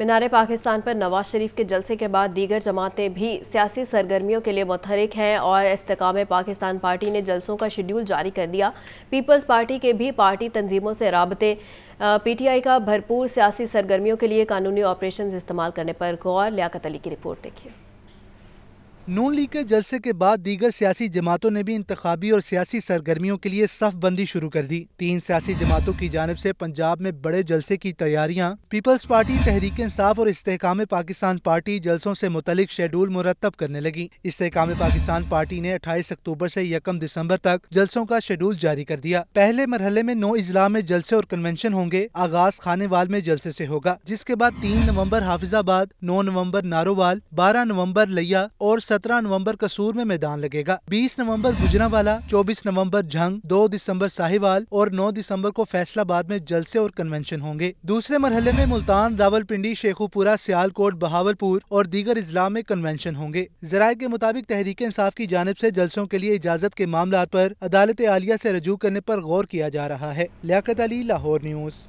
मीनार पाकिस्तान पर नवाज शरीफ के जलसे के बाद दीगर जमातें भी सियासी सरगर्मियों के लिए मुतहरक हैं और इसकाम पाकिस्तान पार्टी ने जलसों का शेड्यूल जारी कर दिया पीपल्स पार्टी के भी पार्टी तंजीमों से रबते पीटीआई का भरपूर सियासी सरगर्मियों के लिए कानूनी ऑपरेशन इस्तेमाल करने पर गौर लियाकत अली की रिपोर्ट देखिए नून लीग के जलसे के बाद दीगर सियासी जमातों ने भी इंतबी और सियासी सरगर्मियों के लिए सफ बंदी शुरू कर दी तीन सियासी जमातों की जानब ऐसी पंजाब में बड़े जलसे की तैयारियाँ पीपल्स पार्टी तहरीक इंसाफ और इस्तेकाम पाकिस्तान पार्टी जलसों ऐसी मुतलिक शेड्यूल मुरतब करने लगी इस्तेकाम पाकिस्तान पार्टी ने अठाईस अक्टूबर ऐसी यकम दिसम्बर तक जलसों का शेड्यूल जारी कर दिया पहले मरहले में नौ इजला में जलसे और कन्वेंशन होंगे आगाज खाने वाल में जलसे ऐसी होगा जिसके बाद तीन नवम्बर हाफिजाबाद नौ नवम्बर नारोवाल बारह नवम्बर लिया और 17 नवंबर कसूर में मैदान लगेगा बीस गुजरा गुजरावाला चौबीस नवम्बर झंग दो दिसम्बर साहिवाल और नौ दिसम्बर को फैसलाबाद में जलसे और कन्वेंशन होंगे दूसरे मरहले में मुल्तान रावलपिंडी शेखुपुरा सियालकोट बहावलपुर और दीगर इजला में कन्वेंशन होंगे जराये के मुताबिक तहरीक इंसाफ की जानब ऐसी जलसों के लिए इजाजत के मामला आरोप अदालत आलिया ऐसी रजू करने आरोप गौर किया जा रहा है लियाकत अली लाहौर न्यूज़